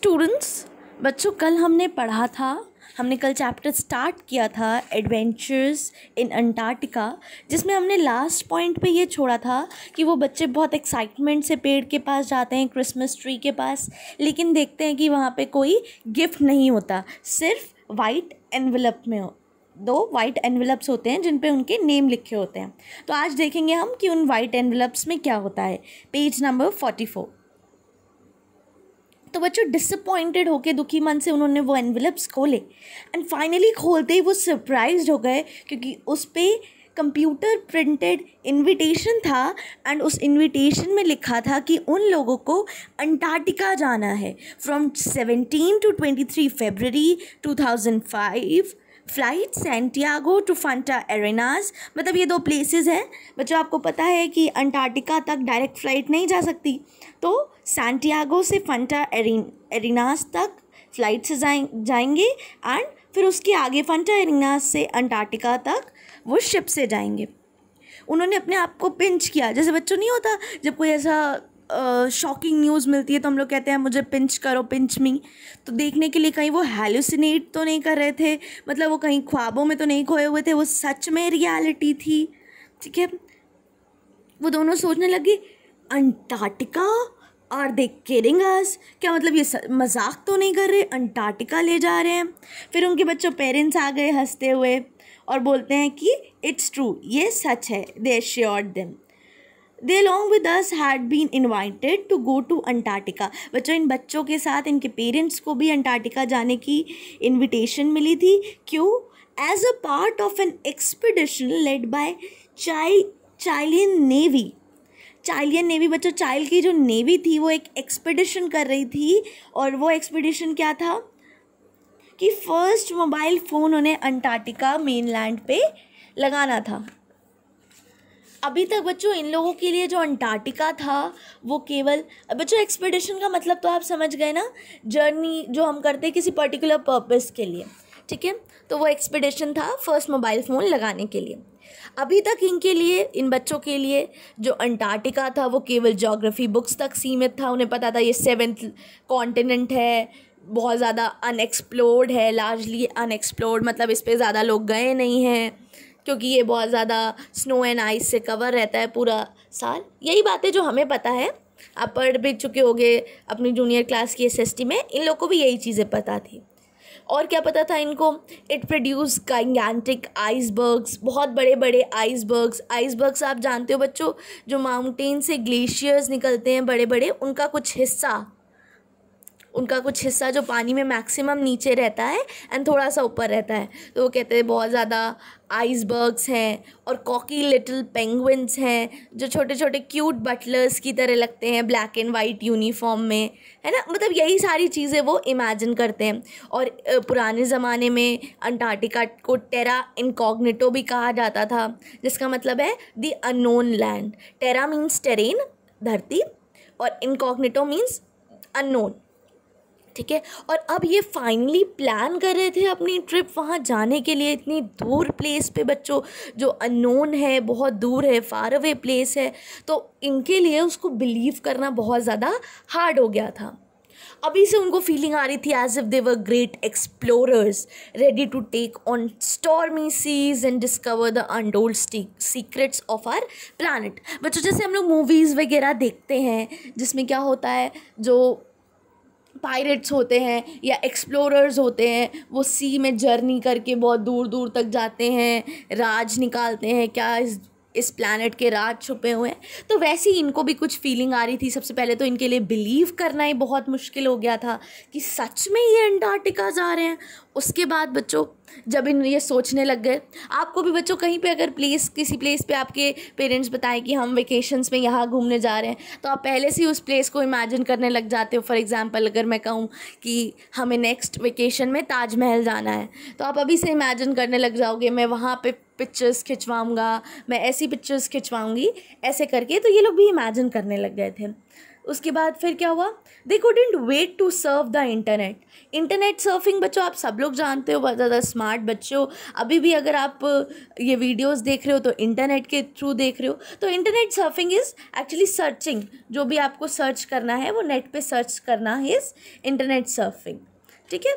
Students बच्चों कल हमने पढ़ा था हमने कल चैप्टर स्टार्ट किया था एडवेंचर्स इन अंटार्कटिका जिसमें हमने लास्ट पॉइंट पे ये छोड़ा था कि वो बच्चे बहुत एक्साइटमेंट से पेड़ के पास जाते हैं क्रिसमस ट्री के पास लेकिन देखते हैं कि वहाँ पे कोई गिफ्ट नहीं होता सिर्फ वाइट एनवलप में हो दो वाइट एनवलप्स होते हैं जिन पे उनके नेम लिखे होते हैं तो आज देखेंगे हम कि उन वाइट एनवलप्स में क्या होता है पेज नंबर फोर्टी फोर तो बच्चों डिसअपॉइंटेड होकर दुखी मन से उन्होंने वो एनवलप्स खोले एंड फाइनली खोलते ही वो सरप्राइज हो गए क्योंकि उस पर कंप्यूटर प्रिंटेड इनविटेशन था एंड उस इनविटेशन में लिखा था कि उन लोगों को अंटार्कटिका जाना है from seventeen to twenty three February two thousand five flight Santiago to Punta Arenas मतलब ये दो प्लेसेस हैं बच्चों आपको पता है कि अंटार्कटिका तक डायरेक्ट फ्लाइट नहीं जा सकती तो सेंटियागो से फंटा एरिन एरिनाज तक फ्लाइट से जाए जाएंगे एंड फिर उसके आगे फंटा एरिनाज से अंटार्कटिका तक वो शिप से जाएंगे उन्होंने अपने आप को पिंच किया जैसे बच्चों नहीं होता जब कोई ऐसा शॉकिंग न्यूज़ मिलती है तो हम लोग कहते हैं मुझे पिंच करो पिंच मी तो देखने के लिए कहीं वो हेलुसिनेट तो नहीं कर रहे थे मतलब वो कहीं ख्वाबों में तो नहीं खोए हुए थे वो सच में रियलिटी थी ठीक है वो दोनों सोचने लगी Antarctica are they carrying us क्या मतलब ये मजाक तो नहीं कर रहे अंटार्कटिका ले जा रहे हैं फिर उनके बच्चों पेरेंट्स आ गए हंसते हुए और बोलते हैं कि इट्स ट्रू ये सच है they sure them they long with this had been invited to go to Antarctica बच्चों इन बच्चों के साथ इनके पेरेंट्स को भी अंटार्टिका जाने की इन्विटेशन मिली थी क्यों as a part of an expedition led by Chile Chilean navy चाइलियन navy बच्चों चाइल की जो नेवी थी वो एक एक्सपीडिशन कर रही थी और वो एक्सपीडिशन क्या था कि फ़र्स्ट मोबाइल फ़ोन उन्हें अंटार्कटिका मेनलैंड पे लगाना था अभी तक बच्चों इन लोगों के लिए जो अंटार्कटिका था वो केवल बच्चों एक्सपेडिशन का मतलब तो आप समझ गए ना जर्नी जो हम करते हैं किसी पर्टिकुलर पर्पस के लिए ठीक है तो वो एक्सपेडिशन था फर्स्ट मोबाइल फ़ोन लगाने के लिए अभी तक इनके लिए इन बच्चों के लिए जो अंटार्कटिका था वो केवल जोग्राफी बुक्स तक सीमित था उन्हें पता था ये सेवन्थ कॉन्टिनेंट है बहुत ज़्यादा अनएक्सप्लोर्ड है लार्जली अनएक्सप्लोर्ड मतलब इस पर ज़्यादा लोग गए नहीं हैं क्योंकि ये बहुत ज़्यादा स्नो एंड आइस से कवर रहता है पूरा साल यही बातें जो हमें पता है आप पढ़ भी चुके होंगे अपनी जूनियर क्लास की एस में इन लोग को भी यही चीज़ें पता थी और क्या पता था इनको इट प्रोड्यूस गाइगेंटिक आइसबर्ग्स बहुत बड़े बड़े आइसबर्ग्स आइसबर्ग्स आप जानते हो बच्चों जो माउंटेन से ग्लेशियर्स निकलते हैं बड़े बड़े उनका कुछ हिस्सा उनका कुछ हिस्सा जो पानी में मैक्सिमम नीचे रहता है एंड थोड़ा सा ऊपर रहता है तो वो कहते हैं बहुत ज़्यादा आइसबर्ग्स हैं और कॉकी लिटिल पेंगुइन्स हैं जो छोटे छोटे क्यूट बटलर्स की तरह लगते हैं ब्लैक एंड वाइट यूनिफॉर्म में है ना मतलब यही सारी चीज़ें वो इमेजिन करते हैं और पुराने ज़माने में अंटार्कटिका को टेरा इनकॉग्निटो भी कहा जाता था जिसका मतलब है the unknown land terra means terrain धरती और इनकॉग्निटो मीन्स अनोन ठीक है और अब ये फाइनली प्लान कर रहे थे अपनी ट्रिप वहाँ जाने के लिए इतनी दूर प्लेस पे बच्चों जो अननोन है बहुत दूर है फार अवे प्लेस है तो इनके लिए उसको बिलीव करना बहुत ज़्यादा हार्ड हो गया था अभी से उनको फीलिंग आ रही थी as if they were great explorers ready to take on stormy seas and discover the untold secrets of our planet बच्चों जैसे हम लोग मूवीज़ वगैरह देखते हैं जिसमें क्या होता है जो पायरेट्स होते हैं या एक्सप्लोरर्स होते हैं वो सी में जर्नी करके बहुत दूर दूर तक जाते हैं राज निकालते हैं क्या इस इस प्लानट के राज छुपे हुए हैं तो वैसे ही इनको भी कुछ फीलिंग आ रही थी सबसे पहले तो इनके लिए बिलीव करना ही बहुत मुश्किल हो गया था कि सच में ये अंटार्कटिका जा रहे हैं उसके बाद बच्चों जब इन ये सोचने लग गए आपको भी बच्चों कहीं पे अगर प्लेस किसी प्लेस पे आपके पेरेंट्स बताएं कि हम वेकेशंस में यहाँ घूमने जा रहे हैं तो आप पहले से उस प्लेस को इमेजिन करने लग जाते हो फॉर एग्ज़ाम्पल अगर मैं कहूँ कि हमें नेक्स्ट वेकेशन में ताजमहल जाना है तो आप अभी से इमेजिन करने लग जाओगे मैं वहाँ पर पिक्चर्स खिंचवाऊँगा मैं ऐसी पिक्चर्स खिंचवाऊँगी ऐसे करके तो ये लोग भी इमेजिन करने लग गए थे उसके बाद फिर क्या हुआ they couldn't wait to surf the internet internet surfing बच्चों आप सब लोग जानते हो बहुत ज़्यादा स्मार्ट बच्चे हो अभी भी अगर आप ये वीडियोस देख रहे हो तो इंटरनेट के थ्रू देख रहे हो तो internet surfing is actually searching जो भी आपको सर्च करना है वो नेट पे सर्च करना है इज़ इंटरनेट सर्फिंग ठीक है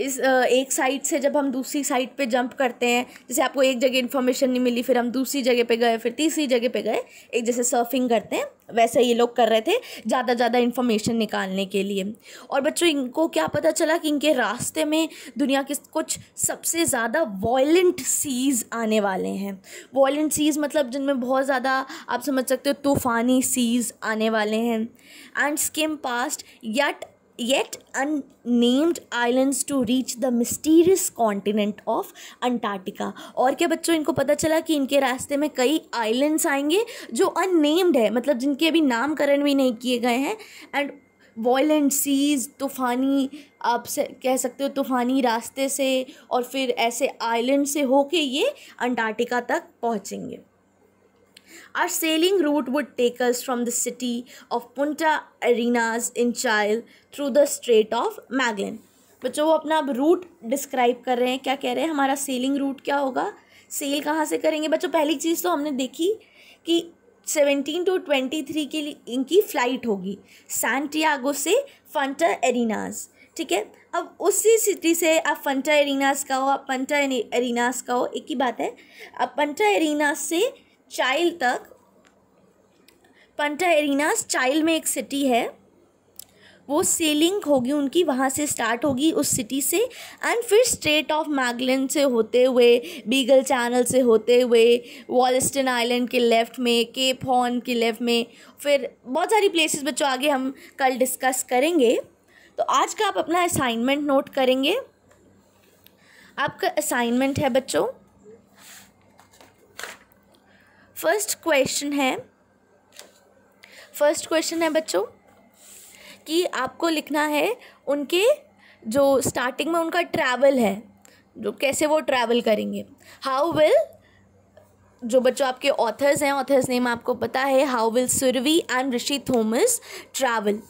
इस एक साइड से जब हम दूसरी साइड पे जंप करते हैं जैसे आपको एक जगह इन्फॉर्मेशन नहीं मिली फिर हम दूसरी जगह पे गए फिर तीसरी जगह पे गए एक जैसे सर्फिंग करते हैं वैसे ये लोग कर रहे थे ज़्यादा ज़्यादा इन्फॉर्मेशन निकालने के लिए और बच्चों इनको क्या पता चला कि इनके रास्ते में दुनिया के कुछ सबसे ज़्यादा वॉयलेंट सीज़ आने वाले हैं वॉयलेंट सीज़ मतलब जिनमें बहुत ज़्यादा आप समझ सकते हो तूफ़ानी सीज़ आने वाले हैं and skim past yet yet unnamed islands to reach the mysterious continent of Antarctica और क्या बच्चों इनको पता चला कि इनके रास्ते में कई आइलैंड्स आएंगे जो नेम्ड है मतलब जिनके अभी नामकरण भी नहीं किए गए हैं एंड वॉयलेंट सीज तूफ़ानी आप से कह सकते हो तूफ़ानी रास्ते से और फिर ऐसे आइलैंड से होके ये अंटार्कटिका तक पहुँचेंगे Our sailing route would take us from the city of Punta Arenas in Chile through the Strait of Magellan. बच्चों वो अपना अब रूट डिस्क्राइब कर रहे हैं क्या कह रहे हैं हमारा सेलिंग रूट क्या होगा सेल कहाँ से करेंगे बच्चों पहली चीज़ तो हमने देखी कि सेवेंटीन टू ट्वेंटी थ्री के लिए इनकी फ़्लाइट होगी सैंटियागो से फंटा एरिनाज ठीक है अब उसी सिटी से आप फंटा एरिनास का हो आप पंटा एरिनास का हो एक ही बात है आप पंटा एरिनास से चाइल तक पंटा एरिना चाइल में एक सिटी है वो सेलिंग होगी उनकी वहाँ से स्टार्ट होगी उस सिटी से एंड फिर स्ट्रेट ऑफ मैगलिन से होते हुए बीगल चैनल से होते हुए वॉलस्टन आइलैंड के लेफ़्ट में केप हॉर्न के लेफ़्ट में फिर बहुत सारी प्लेसेस बच्चों आगे हम कल डिस्कस करेंगे तो आज का आप अपना असाइनमेंट नोट करेंगे आपका असाइनमेंट है बच्चों फर्स्ट क्वेश्चन है फर्स्ट क्वेश्चन है बच्चों कि आपको लिखना है उनके जो स्टार्टिंग में उनका ट्रैवल है जो कैसे वो ट्रैवल करेंगे हाउ विल जो बच्चों आपके ऑथर्स हैं ऑथर्स नेम आपको पता है how will Surbhi and Rishi Thomas travel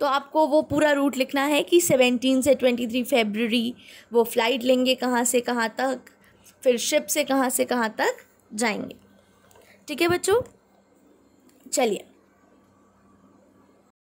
तो आपको वो पूरा रूट लिखना है कि सेवेंटीन से ट्वेंटी थ्री फेबररी वो फ्लाइट लेंगे कहाँ से कहाँ तक फिर शिप से कहाँ से कहाँ तक जाएंगे ठीक है बच्चों चलिए